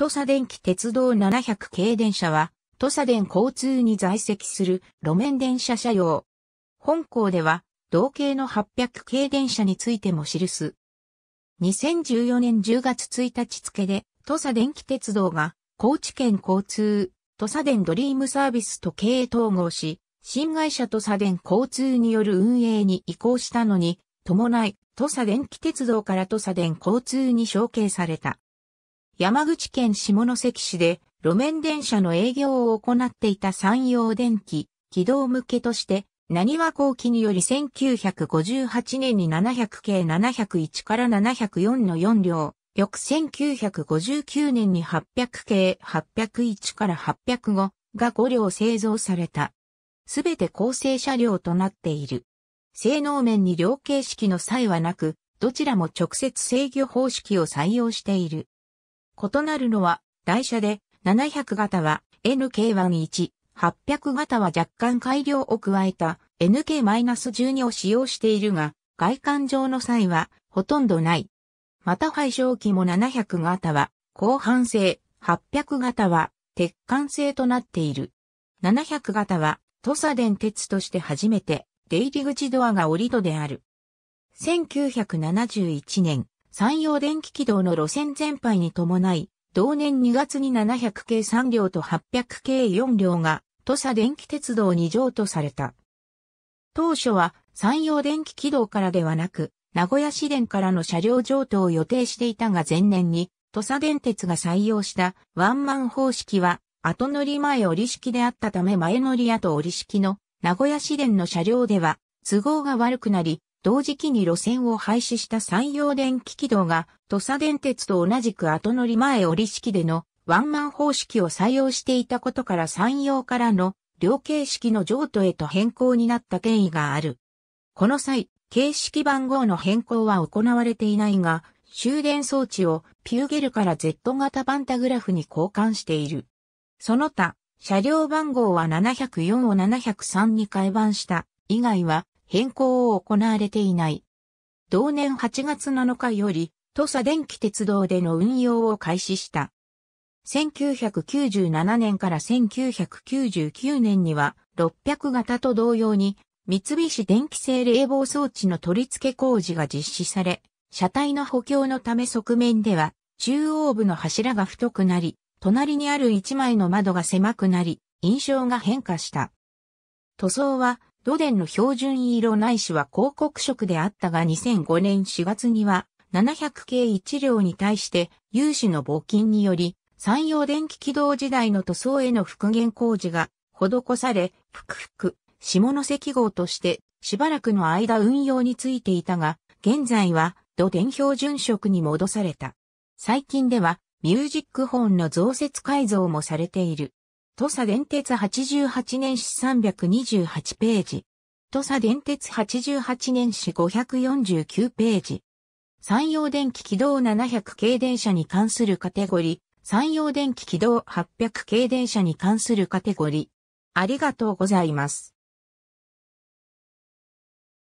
土佐電気鉄道700系電車は、土佐電交通に在籍する路面電車車両。本校では、同系の800系電車についても記す。2014年10月1日付で、土佐電気鉄道が、高知県交通、土佐電ドリームサービスと経営統合し、新会社土佐電交通による運営に移行したのに、伴い、土佐電気鉄道から土佐電交通に承継された。山口県下関市で路面電車の営業を行っていた山陽電機、軌道向けとして、何は後期により1958年に700系701から704の4両、翌1959年に800系801から805が5両製造された。すべて構成車両となっている。性能面に両形式の際はなく、どちらも直接制御方式を採用している。異なるのは、台車で、700型は NK11、800型は若干改良を加えた NK-12 を使用しているが、外観上の際はほとんどない。また配色機も700型は後半製、800型は鉄管製となっている。700型は土佐電鉄として初めて出入り口ドアが折り戸である。1971年、山陽電気軌道の路線全廃に伴い、同年2月に700系3両と800系4両が、土佐電気鉄道に譲渡された。当初は、山陽電気軌道からではなく、名古屋市電からの車両譲渡を予定していたが前年に、土佐電鉄が採用したワンマン方式は、後乗り前折り式であったため前乗り後折り式の名古屋市電の車両では、都合が悪くなり、同時期に路線を廃止した山陽電気軌道が、土佐電鉄と同じく後乗り前折式でのワンマン方式を採用していたことから山陽からの両形式の譲渡へと変更になった経緯がある。この際、形式番号の変更は行われていないが、終電装置をピューゲルから Z 型パンタグラフに交換している。その他、車両番号は704を703に改版した以外は変更を行われていない。同年8月7日より、土佐電気鉄道での運用を開始した。1997年から1999年には、600型と同様に、三菱電気製冷房装置の取り付け工事が実施され、車体の補強のため側面では、中央部の柱が太くなり、隣にある一枚の窓が狭くなり、印象が変化した。塗装は土田の標準色ないしは広告色であったが2005年4月には700系1両に対して有志の募金により山陽電気軌道時代の塗装への復元工事が施され、ふくふく、下関号としてしばらくの間運用についていたが、現在は土電標準色に戻された。最近ではミュージックホーンの増設改造もされている。土佐電鉄88年史328ページ。土佐電鉄88年史549ページ。山陽電気軌道700系電車に関するカテゴリー。山陽電気軌道800系電車に関するカテゴリー。ありがとうございます。